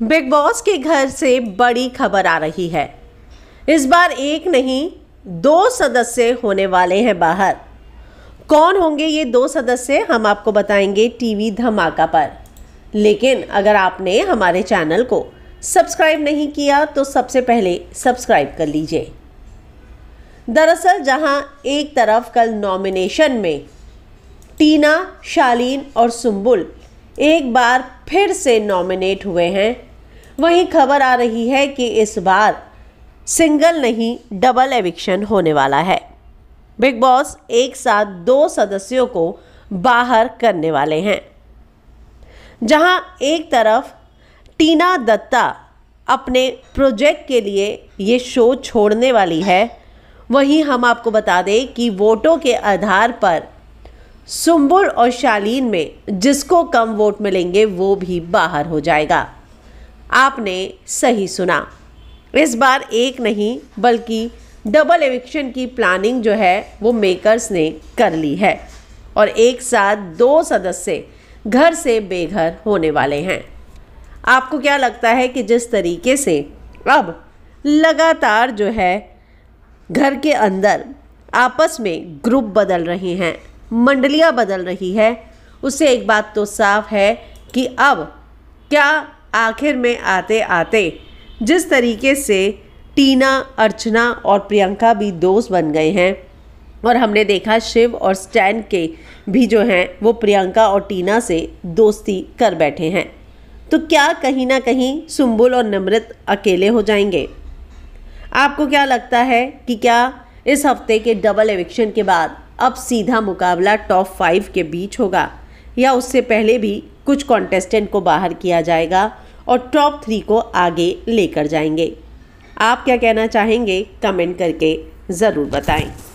big boss के घर से बड़ी खबर आ रही है इस बार एक नहीं दो सदस्य होने वाले हैं बाहर कौन होंगे ये दो सदस्य हम आपको बताएंगे टीवी धमाका पर लेकिन अगर आपने हमारे चैनल को सब्सक्राइब नहीं किया तो सबसे पहले सब्सक्राइब कर लीजिए दरअसल जहां एक तरफ कल नॉमिनेशन में टीना शालीन और सुम्बुल एक बार फिर से नॉमिनेट हुए हैं वहीं खबर आ रही है कि इस बार सिंगल नहीं डबल एविक्शन होने वाला है बिग बॉस एक साथ दो सदस्यों को बाहर करने वाले हैं जहां एक तरफ टीना दत्ता अपने प्रोजेक्ट के लिए ये शो छोड़ने वाली है वहीं हम आपको बता दें कि वोटों के आधार पर सुम्बुल और शालीन में जिसको कम वोट मिलेंगे वो भी बाहर हो जाएगा आपने सही सुना इस बार एक नहीं बल्कि डबल एविक्शन की प्लानिंग जो है वो मेकर्स ने कर ली है और एक साथ दो सदस्य घर से बेघर होने वाले हैं आपको क्या लगता है कि जिस तरीके से अब लगातार जो है घर के अंदर आपस में ग्रुप बदल रहे हैं मंडलियां बदल रही है उससे एक बात तो साफ है कि अब क्या आखिर में आते आते जिस तरीके से टीना अर्चना और प्रियंका भी दोस्त बन गए हैं और हमने देखा शिव और स्टैन के भी जो हैं वो प्रियंका और टीना से दोस्ती कर बैठे हैं तो क्या कहीं ना कहीं सुम्बुल और नमृत अकेले हो जाएंगे आपको क्या लगता है कि क्या इस हफ्ते के डबल एविक्शन के बाद अब सीधा मुकाबला टॉप फाइव के बीच होगा या उससे पहले भी कुछ कॉन्टेस्टेंट को बाहर किया जाएगा और टॉप थ्री को आगे लेकर जाएंगे आप क्या कहना चाहेंगे कमेंट करके ज़रूर बताएं